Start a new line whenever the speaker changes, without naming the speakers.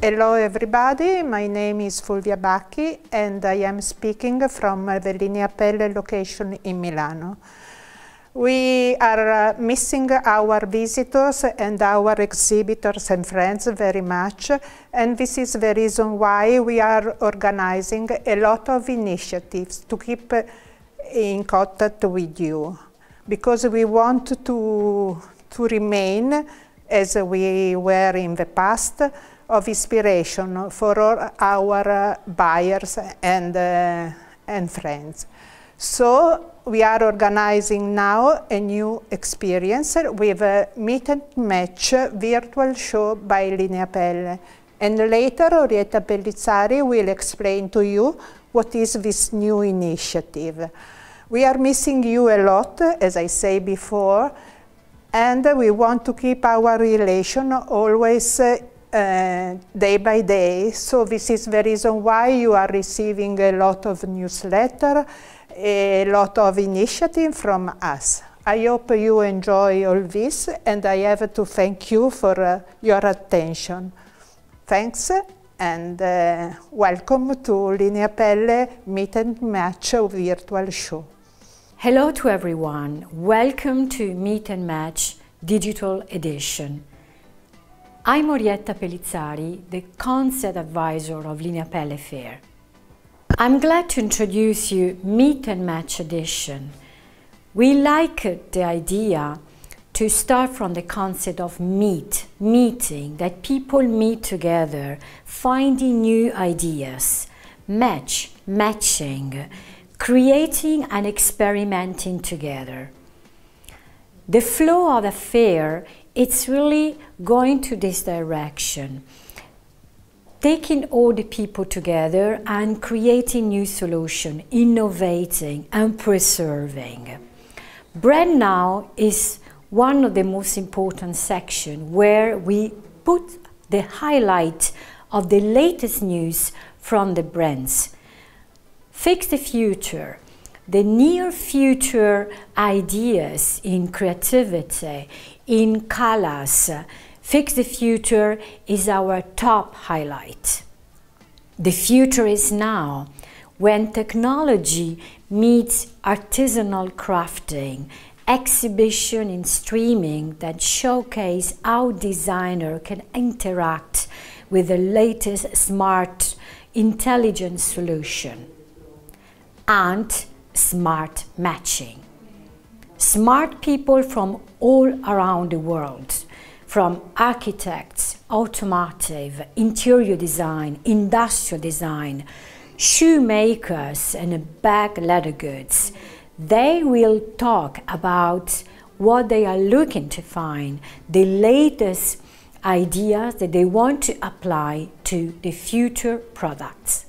Hello everybody, my name is Fulvia Bacchi and I am speaking from the Linea Pelle location in Milano. We are uh, missing our visitors and our exhibitors and friends very much and this is the reason why we are organizing a lot of initiatives to keep in contact with you because we want to, to remain as we were in the past of inspiration for all our buyers and, uh, and friends. So we are organizing now a new experience with a meet and match virtual show by Linea Pelle. And later Orietta Pellizzari will explain to you what is this new initiative. We are missing you a lot, as I say before, and we want to keep our relation always uh, uh, day by day. So this is the reason why you are receiving a lot of newsletter, a lot of initiative from us. I hope you enjoy all this and I have to thank you for uh, your attention. Thanks and uh, welcome to Linea Pelle Meet and Match virtual show. Hello to everyone. Welcome
to Meet and Match digital edition. I'm Orietta Pellizzari, the concept advisor of Linea Pelle Fair. I'm glad to introduce you Meet and Match edition. We like the idea to start from the concept of meet meeting, that people meet together, finding new ideas, match, matching, creating and experimenting together. The flow of the fair, it's really going to this direction, taking all the people together and creating new solution, innovating and preserving. Brand now is one of the most important sections where we put the highlight of the latest news from the brands. Fix the future, the near future ideas in creativity, in colors. Fix the future is our top highlight. The future is now when technology meets artisanal crafting exhibition in streaming that showcase how designer can interact with the latest smart intelligent solution and smart matching. Smart people from all around the world, from architects, automotive, interior design, industrial design, shoemakers and bag leather goods, they will talk about what they are looking to find, the latest ideas that they want to apply to the future products.